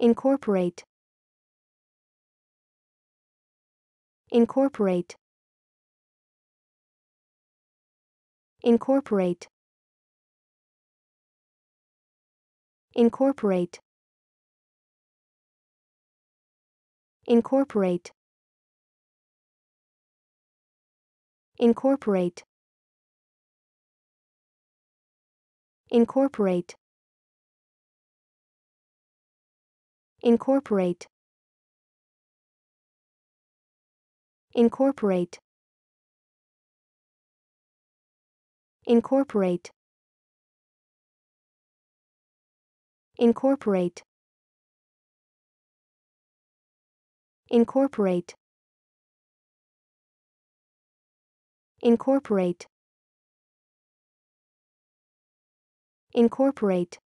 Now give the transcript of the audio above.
incorporate incorporate incorporate incorporate incorporate incorporate incorporate Incorporate. Incorporate. Incorporate. Incorporate. Incorporate. Incorporate. Incorporate.